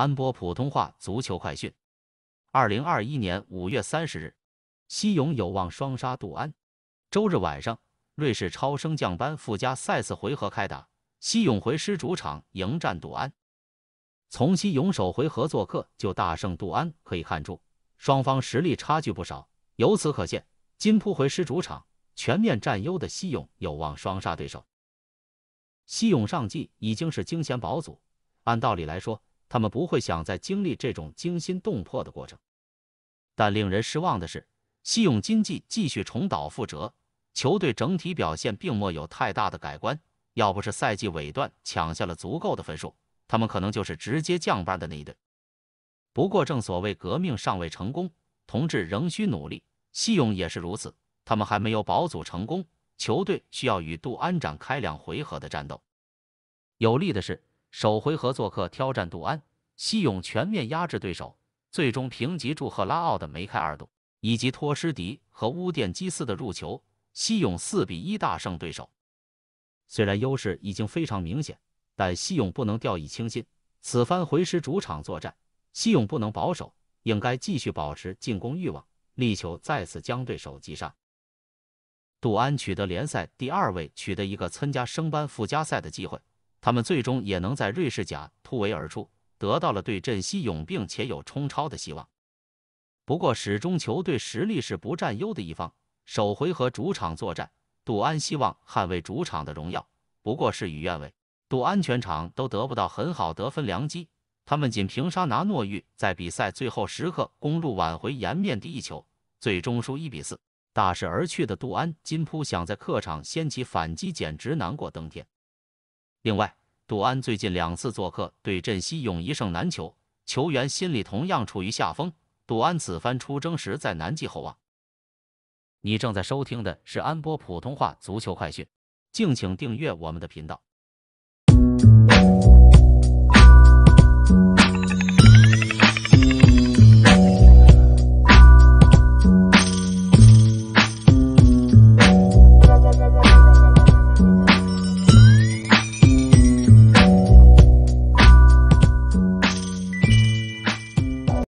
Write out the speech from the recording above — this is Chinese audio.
安播普通话足球快讯：二零二一年五月三十日，西永有望双杀杜安。周日晚上，瑞士超升降班附加赛次回合开打，西永回师主场迎战杜安。从西永首回合做客就大胜杜安可以看出，双方实力差距不少。由此可见，金扑回师主场全面占优的西永有望双杀对手。西永上季已经是惊险保组，按道理来说。他们不会想再经历这种惊心动魄的过程，但令人失望的是，西勇经济继续重蹈覆辙，球队整体表现并没有太大的改观。要不是赛季尾段抢下了足够的分数，他们可能就是直接降班的那一队。不过，正所谓革命尚未成功，同志仍需努力，西勇也是如此。他们还没有保组成功，球队需要与杜安展开两回合的战斗。有利的是。首回合做客挑战杜安，西勇全面压制对手，最终平级祝贺拉奥的梅开二度，以及托施迪和乌电基斯的入球，西勇四比一大胜对手。虽然优势已经非常明显，但西勇不能掉以轻心，此番回师主场作战，西勇不能保守，应该继续保持进攻欲望，力求再次将对手击杀。杜安取得联赛第二位，取得一个参加升班附加赛的机会。他们最终也能在瑞士甲突围而出，得到了对阵西永并且有冲超的希望。不过始终球队实力是不占优的一方，首回合主场作战，杜安希望捍卫主场的荣耀，不过事与愿违，杜安全场都得不到很好得分良机，他们仅凭沙拿诺玉在比赛最后时刻攻入挽回颜面的一球，最终输一比四，大势而去的杜安金扑想在客场掀起反击简直难过登天。另外，杜安最近两次做客对阵西永一胜难求，球员心里同样处于下风。杜安此番出征时在难寄厚望。你正在收听的是安波普通话足球快讯，敬请订阅我们的频道。